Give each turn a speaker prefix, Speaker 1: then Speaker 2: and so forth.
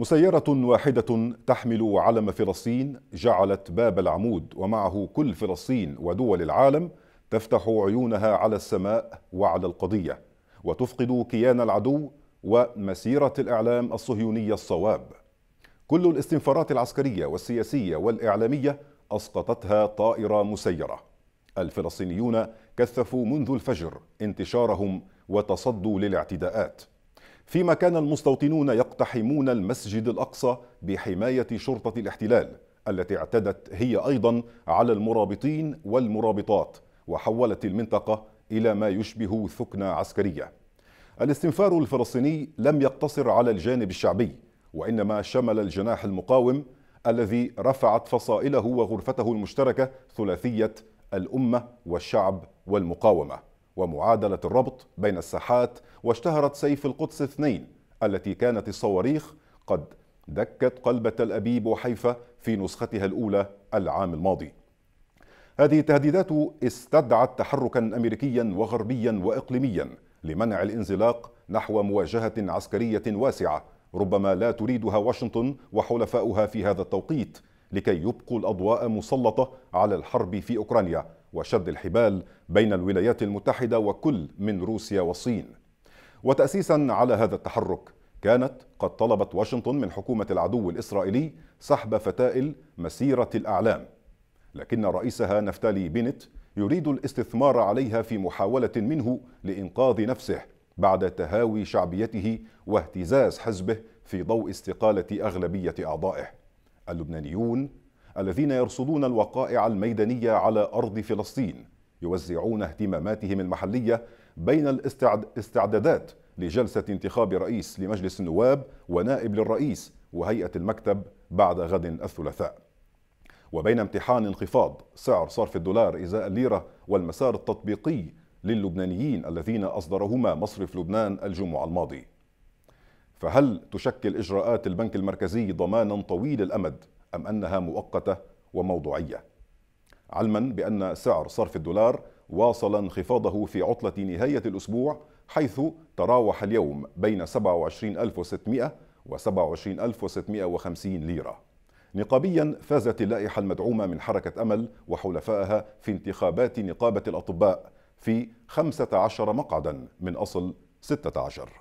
Speaker 1: مسيرة واحدة تحمل علم فلسطين جعلت باب العمود ومعه كل فلسطين ودول العالم تفتح عيونها على السماء وعلى القضية وتفقد كيان العدو ومسيرة الإعلام الصهيونية الصواب كل الاستنفارات العسكرية والسياسية والإعلامية أسقطتها طائرة مسيرة الفلسطينيون كثفوا منذ الفجر انتشارهم وتصدوا للاعتداءات فيما كان المستوطنون يقتحمون المسجد الأقصى بحماية شرطة الاحتلال التي اعتدت هي أيضا على المرابطين والمرابطات وحولت المنطقة إلى ما يشبه ثكنة عسكرية الاستنفار الفلسطيني لم يقتصر على الجانب الشعبي وإنما شمل الجناح المقاوم الذي رفعت فصائله وغرفته المشتركة ثلاثية الأمة والشعب والمقاومة ومعادلة الربط بين الساحات واشتهرت سيف القدس اثنين التي كانت الصواريخ قد دكت قلب تل أبيب وحيفا في نسختها الأولى العام الماضي هذه التهديدات استدعت تحركا أمريكيا وغربيا وإقليميا لمنع الانزلاق نحو مواجهة عسكرية واسعة ربما لا تريدها واشنطن وحلفاؤها في هذا التوقيت لكي يبقوا الأضواء مسلطة على الحرب في أوكرانيا وشد الحبال بين الولايات المتحدة وكل من روسيا والصين وتأسيسا على هذا التحرك كانت قد طلبت واشنطن من حكومة العدو الإسرائيلي سحب فتائل مسيرة الأعلام لكن رئيسها نفتالي بنت يريد الاستثمار عليها في محاولة منه لإنقاذ نفسه بعد تهاوي شعبيته واهتزاز حزبه في ضوء استقالة أغلبية أعضائه اللبنانيون الذين يرصدون الوقائع الميدانية على أرض فلسطين يوزعون اهتماماتهم المحلية بين الاستعدادات لجلسة انتخاب رئيس لمجلس النواب ونائب للرئيس وهيئة المكتب بعد غد الثلاثاء وبين امتحان انخفاض سعر صرف الدولار إزاء الليرة والمسار التطبيقي للبنانيين الذين أصدرهما مصرف لبنان الجمعة الماضي فهل تشكل إجراءات البنك المركزي ضمانا طويل الأمد أم أنها مؤقتة وموضوعية؟ علما بأن سعر صرف الدولار واصل انخفاضه في عطلة نهاية الأسبوع حيث تراوح اليوم بين 27600 و 27650 ليرة نقابيا فازت اللائحة المدعومة من حركة أمل وحلفائها في انتخابات نقابة الأطباء في 15 مقعدا من أصل 16